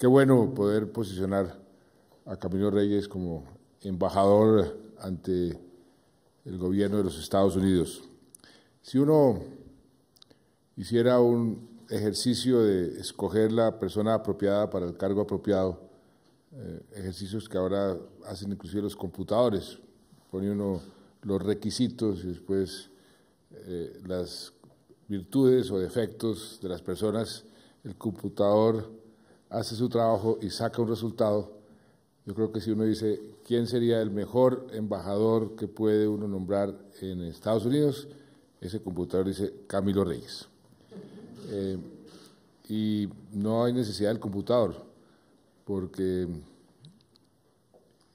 qué bueno poder posicionar a Camilo Reyes como embajador ante el gobierno de los Estados Unidos. Si uno hiciera un ejercicio de escoger la persona apropiada para el cargo apropiado, eh, ejercicios que ahora hacen inclusive los computadores, pone uno los requisitos y después eh, las virtudes o defectos de las personas, el computador hace su trabajo y saca un resultado, yo creo que si uno dice quién sería el mejor embajador que puede uno nombrar en Estados Unidos, ese computador dice Camilo Reyes. Eh, y no hay necesidad del computador, porque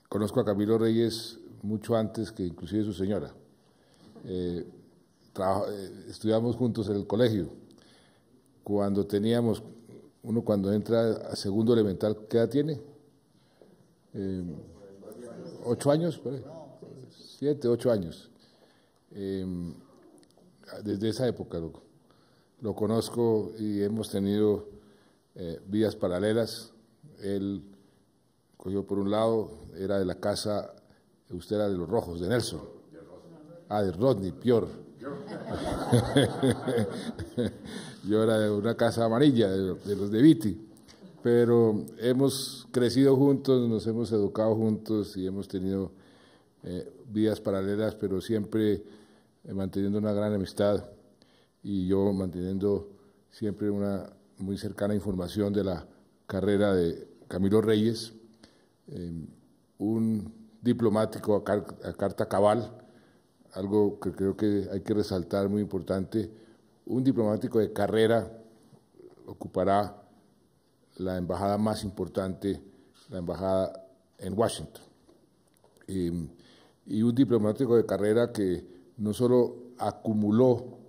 conozco a Camilo Reyes mucho antes que inclusive su señora. Eh, eh, estudiamos juntos en el colegio. Cuando teníamos uno cuando entra a segundo elemental, ¿qué edad tiene? Eh, ¿Ocho años? Siete, ocho años. Eh, desde esa época lo, conozco y hemos tenido eh, vías paralelas. Él cogió por un lado, era de la casa, usted era de los rojos, de Nelson. Ah, de Rodney, Pior. Yo era de una casa amarilla, de, los de Viti. Pero hemos crecido juntos, nos hemos educado juntos y hemos tenido eh, vidas paralelas, pero siempre eh, manteniendo una gran amistad y yo manteniendo siempre una muy cercana información de la carrera de Camilo Reyes, eh, un diplomático a carta cabal, algo que creo que hay que resaltar muy importante, un diplomático de carrera ocupará la embajada más importante, la embajada en Washington. Em, y un diplomático de carrera que no solo acumuló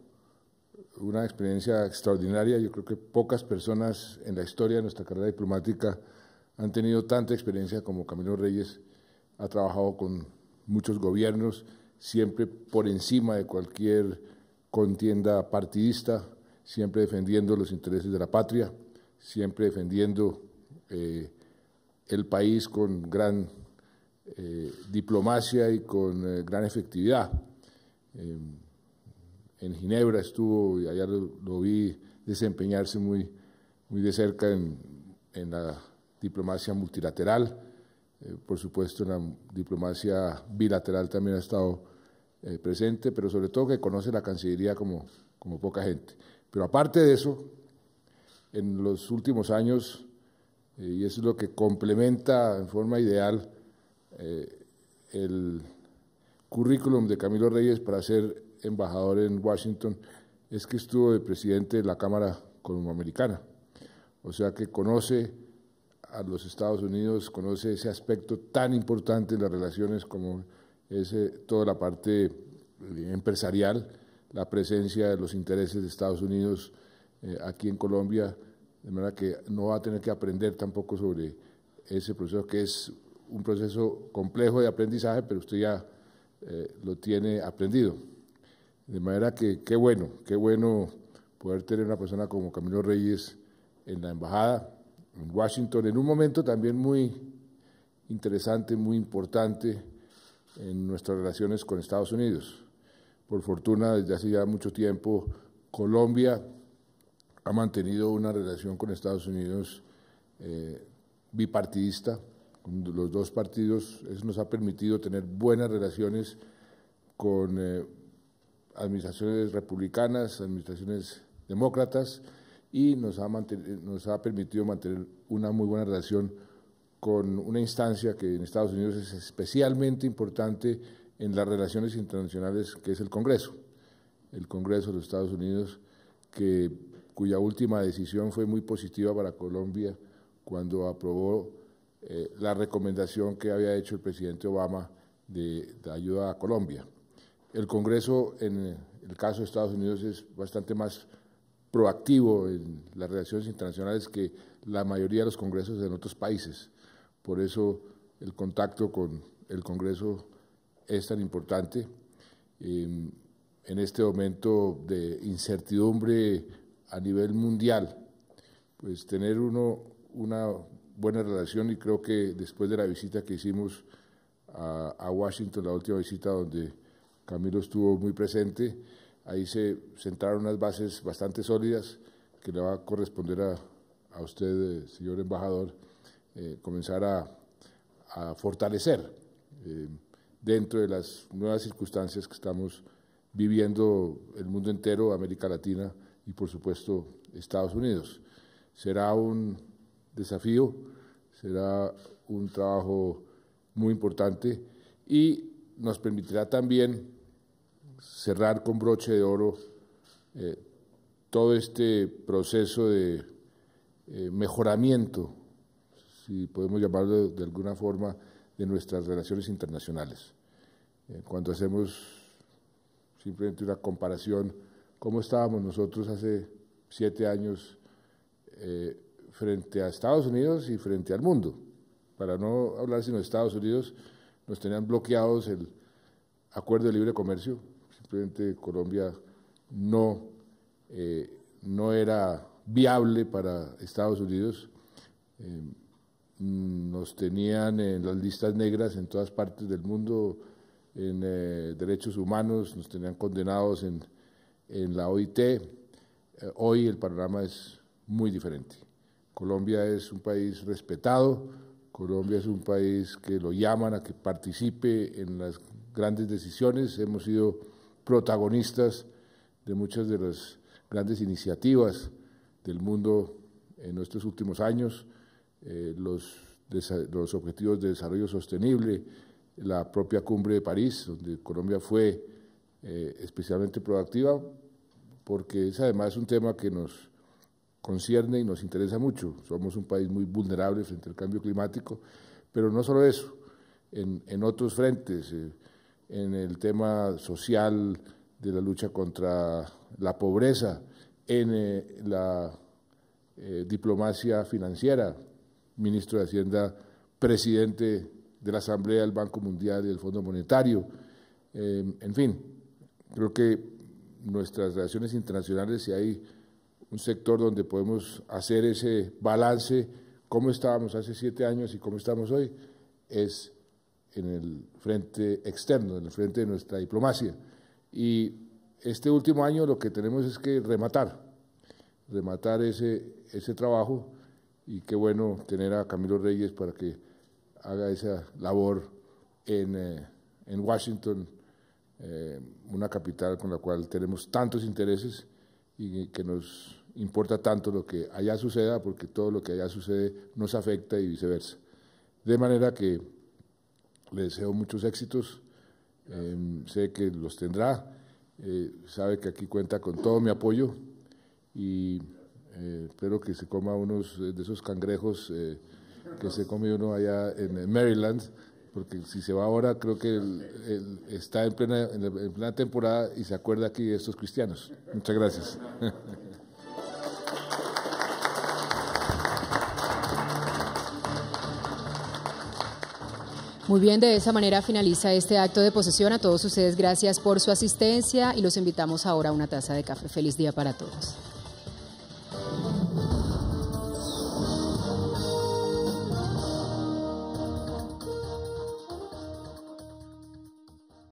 una experiencia extraordinaria, yo creo que pocas personas en la historia de nuestra carrera diplomática han tenido tanta experiencia como Camilo Reyes, ha trabajado con muchos gobiernos, siempre por encima de cualquier contienda partidista, siempre defendiendo los intereses de la patria, siempre defendiendo eh, el país con gran eh, diplomacia y con eh, gran efectividad. en Ginebra estuvo, y allá lo, vi desempeñarse muy, muy de cerca en la diplomacia multilateral eh, por supuesto, en la diplomacia bilateral también ha estado eh, presente, pero sobre todo que conoce la Cancillería como, como poca gente. Pero aparte de eso, en los últimos años, eh, y eso es lo que complementa en forma ideal el currículum de Camilo Reyes para ser embajador en Washington, es que estuvo de presidente de la Cámara Colomboamericana. O sea que conoce a los Estados Unidos, conoce ese aspecto tan importante de las relaciones como es eh, toda la parte eh, empresarial, la presencia de los intereses de Estados Unidos eh, aquí en Colombia, de manera que no va a tener que aprender tampoco sobre ese proceso que es un proceso complejo de aprendizaje, pero usted ya lo tiene aprendido. De manera que qué bueno, qué bueno poder tener una persona como Camilo Reyes en la embajada en Washington en un momento también muy interesante, muy importante en nuestras relaciones con Estados Unidos. Por fortuna, desde hace ya mucho tiempo, Colombia ha mantenido una relación con Estados Unidos eh, bipartidista, con los dos partidos. Eso nos ha permitido tener buenas relaciones con eh, administraciones republicanas, administraciones demócratas y nos ha, nos ha permitido mantener una muy buena relación con una instancia que en Estados Unidos es especialmente importante en las relaciones internacionales, que es el Congreso. El Congreso de los Estados Unidos, que, cuya última decisión fue muy positiva para Colombia cuando aprobó eh, la recomendación que había hecho el presidente Obama de ayuda a Colombia. El Congreso, en el caso de Estados Unidos, es bastante más proactivo en las relaciones internacionales que la mayoría de los congresos en otros países. Por eso el contacto con el Congreso es tan importante. en este momento de incertidumbre a nivel mundial, pues tener una buena relación y creo que después de la visita que hicimos a Washington, la última visita donde Camilo estuvo muy presente, Ahí se centraron unas bases bastante sólidas que le va a corresponder a, usted, eh, señor embajador, eh, comenzar a, fortalecer eh, dentro de las nuevas circunstancias que estamos viviendo el mundo entero, América Latina y por supuesto Estados Unidos. Será un desafío, será un trabajo muy importante y nos permitirá también cerrar con broche de oro eh, todo este proceso de eh, mejoramiento, si podemos llamarlo de, alguna forma, de nuestras relaciones internacionales. Eh, cuando hacemos simplemente una comparación, cómo estábamos nosotros hace siete años frente a Estados Unidos y frente al mundo. Para no hablar sino de Estados Unidos, nos tenían bloqueados el acuerdo de libre comercio, Colombia no, eh, no era viable para Estados Unidos. Eh, nos tenían en las listas negras en todas partes del mundo, en eh, derechos humanos, nos tenían condenados en, en la OIT. hoy el panorama es muy diferente. Colombia es un país respetado, Colombia es un país que lo llaman a que participe en las grandes decisiones. Hemos sido protagonistas de muchas de las grandes iniciativas del mundo en nuestros últimos años, eh, los, los objetivos de desarrollo sostenible, la propia cumbre de París, donde Colombia fue eh, especialmente proactiva, porque es además un tema que nos concierne y nos interesa mucho. Somos un país muy vulnerable frente al cambio climático, pero no solo eso, en, otros frentes. Eh, en el tema social, de la lucha contra la pobreza, en eh, la eh, diplomacia financiera, ministro de Hacienda, presidente de la Asamblea del Banco Mundial y del Fondo Monetario, eh, en fin, creo que nuestras relaciones internacionales, si hay un sector donde podemos hacer ese balance, como estábamos hace siete años y cómo estamos hoy, es en el frente externo, en el frente de nuestra diplomacia. Y este último año lo que tenemos es que rematar, rematar ese, ese trabajo y qué bueno tener a Camilo Reyes para que haga esa labor en, eh, Washington, eh, una capital con la cual tenemos tantos intereses y que nos importa tanto lo que allá suceda, porque todo lo que allá sucede nos afecta y viceversa. De manera que le deseo muchos éxitos, em, sé que los tendrá, eh, sabe que aquí cuenta con todo mi apoyo y eh, espero que se coma unos eh, de esos cangrejos que se come uno allá en Maryland, porque si se va ahora creo que está en plena, en plena temporada y se acuerda aquí de estos cristianos. Muchas gracias. Muy bien, de esa manera finaliza este acto de posesión. A todos ustedes gracias por su asistencia y los invitamos ahora a una taza de café. Feliz día para todos.